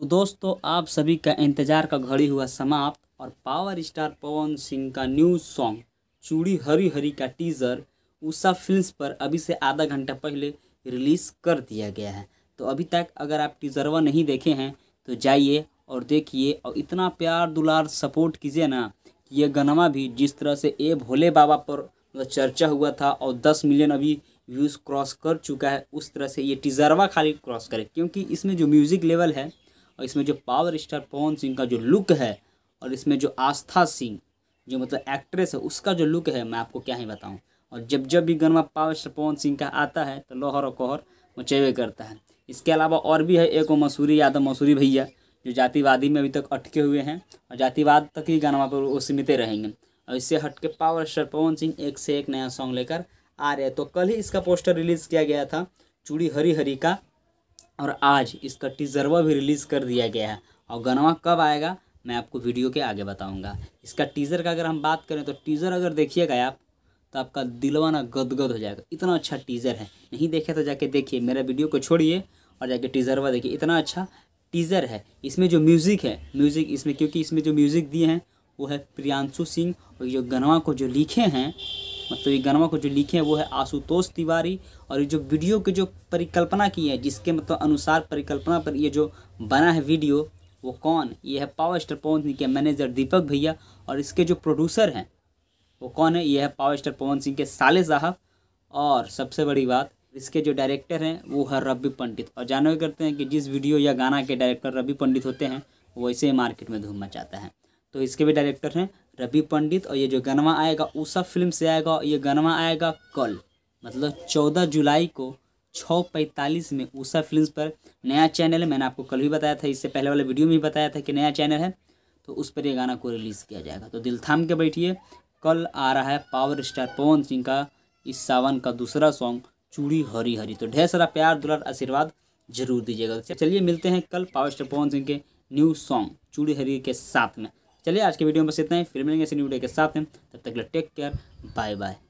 तो दोस्तों आप सभी का इंतजार का घड़ी हुआ समाप्त और पावर स्टार पवन सिंह का न्यू सॉन्ग चूड़ी हरी हरी का टीज़र उषा फिल्म्स पर अभी से आधा घंटा पहले रिलीज़ कर दिया गया है तो अभी तक अगर आप टीज़रवा नहीं देखे हैं तो जाइए और देखिए और इतना प्यार दुलार सपोर्ट कीजिए ना कि यह गनमा भी जिस तरह से ए भोले बाबा पर चर्चा हुआ था और दस मिलियन अभी व्यूज़ क्रॉस कर चुका है उस तरह से ये टीज़रवा खाली क्रॉस करे क्योंकि इसमें जो म्यूज़िक लेवल है और इसमें जो पावर स्टार पवन सिंह का जो लुक है और इसमें जो आस्था सिंह जो मतलब एक्ट्रेस है उसका जो लुक है मैं आपको क्या ही बताऊँ और जब जब भी गरमा पावर स्टार पवन सिंह का आता है तो लोहर और कोहर मचेवे करता है इसके अलावा और भी है एक वो मसूरी यादव मसूरी भैया जो जातिवादी में अभी तक अटके हुए हैं और जातिवाद तक ही गाना पर वो सीमित रहेंगे और इससे हट के पावर स्टार पवन सिंह एक से एक नया सॉन्ग लेकर आ रहे हैं तो कल ही इसका पोस्टर रिलीज़ किया गया था चूड़ी हरी हरी का और आज इसका टीजरवा भी रिलीज़ कर दिया गया है और गनवा कब आएगा मैं आपको वीडियो के आगे बताऊंगा इसका टीज़र का अगर हम बात करें तो टीज़र अगर देखिएगा आप तो आपका दिलवाना गदगद हो जाएगा इतना अच्छा टीज़र है नहीं देखे तो जाके देखिए मेरा वीडियो को छोड़िए और जाके टीज़रवा देखिए इतना अच्छा टीज़र है इसमें जो म्यूज़िक है म्यूज़िक इसमें क्योंकि इसमें जो म्यूज़िक दिए हैं वो है प्रियांशु सिंह और जो गनवा को जो लिखे हैं मतलब ये गनमा को जो लिखे हैं वो है आशुतोष तिवारी और ये जो वीडियो की जो परिकल्पना की है जिसके मतलब अनुसार परिकल्पना पर ये जो बना है वीडियो वो कौन ये है पावर स्टार पवन सिंह के मैनेजर दीपक भैया और इसके जो प्रोड्यूसर हैं वो कौन है ये है पावर स्टार पवन सिंह के साले साहब और सबसे बड़ी बात इसके जो डायरेक्टर हैं वो है रवि पंडित और जानवे करते हैं कि जिस वीडियो या गाना के डायरेक्टर रवि पंडित होते हैं वैसे ही मार्केट में धूम मचाता है तो इसके भी डायरेक्टर हैं रवि पंडित और ये जो गनवा आएगा उषा फिल्म से आएगा और ये गनवा आएगा कल मतलब चौदह जुलाई को छः पैंतालीस में उषा फिल्म पर नया चैनल है मैंने आपको कल भी बताया था इससे पहले वाले वीडियो में भी बताया था कि नया चैनल है तो उस पर ये गाना को रिलीज़ किया जाएगा तो दिल थाम के बैठिए कल आ रहा है पावर स्टार पवन सिंह का इस सावन का दूसरा सॉन्ग चूड़ी हरी हरी तो ढेर सारा प्यार दुलार आशीर्वाद जरूर दीजिएगा चलिए मिलते हैं कल पावर स्टार पवन सिंह के न्यू सॉन्ग चूड़ी हरी के साथ में चलिए आज के वीडियो में बस इतना ही फिर मिलेंगे ऐसे न्यू डे के साथ हैं तब तक टेक केयर बाय बाय